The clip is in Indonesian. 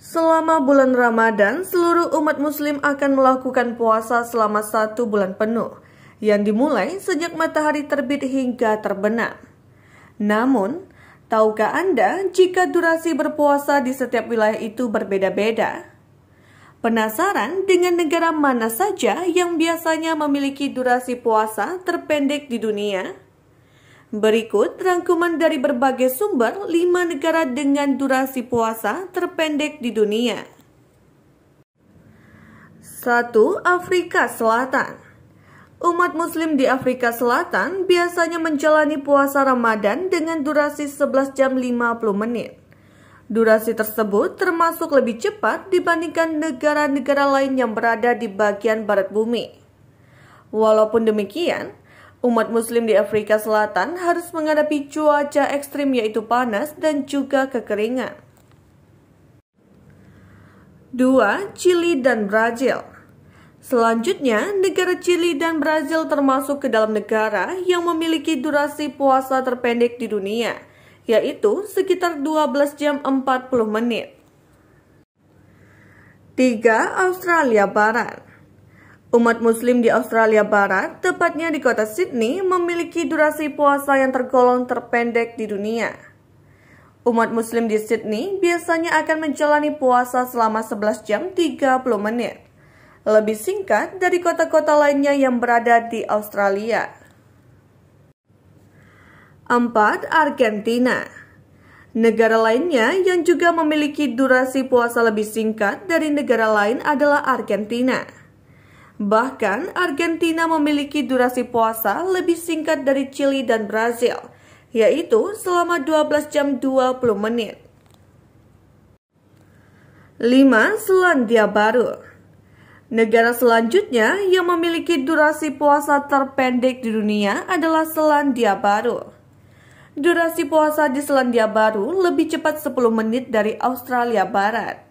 Selama bulan Ramadan, seluruh umat muslim akan melakukan puasa selama satu bulan penuh, yang dimulai sejak matahari terbit hingga terbenam. Namun, tahukah Anda jika durasi berpuasa di setiap wilayah itu berbeda-beda? Penasaran dengan negara mana saja yang biasanya memiliki durasi puasa terpendek di dunia? Berikut rangkuman dari berbagai sumber lima negara dengan durasi puasa terpendek di dunia. 1. Afrika Selatan Umat muslim di Afrika Selatan biasanya menjalani puasa Ramadan dengan durasi 11 jam 50 menit. Durasi tersebut termasuk lebih cepat dibandingkan negara-negara lain yang berada di bagian barat bumi. Walaupun demikian, Umat muslim di Afrika Selatan harus menghadapi cuaca ekstrim yaitu panas dan juga kekeringan. 2. Chili dan Brazil Selanjutnya, negara Chili dan Brazil termasuk ke dalam negara yang memiliki durasi puasa terpendek di dunia, yaitu sekitar 12 jam 40 menit. 3. Australia Barat Umat muslim di Australia Barat, tepatnya di kota Sydney, memiliki durasi puasa yang tergolong terpendek di dunia. Umat muslim di Sydney biasanya akan menjalani puasa selama 11 jam 30 menit. Lebih singkat dari kota-kota lainnya yang berada di Australia. 4. Argentina Negara lainnya yang juga memiliki durasi puasa lebih singkat dari negara lain adalah Argentina. Bahkan Argentina memiliki durasi puasa lebih singkat dari Chili dan Brazil, yaitu selama 12 jam 20 menit. 5. Selandia Baru Negara selanjutnya yang memiliki durasi puasa terpendek di dunia adalah Selandia Baru. Durasi puasa di Selandia Baru lebih cepat 10 menit dari Australia Barat.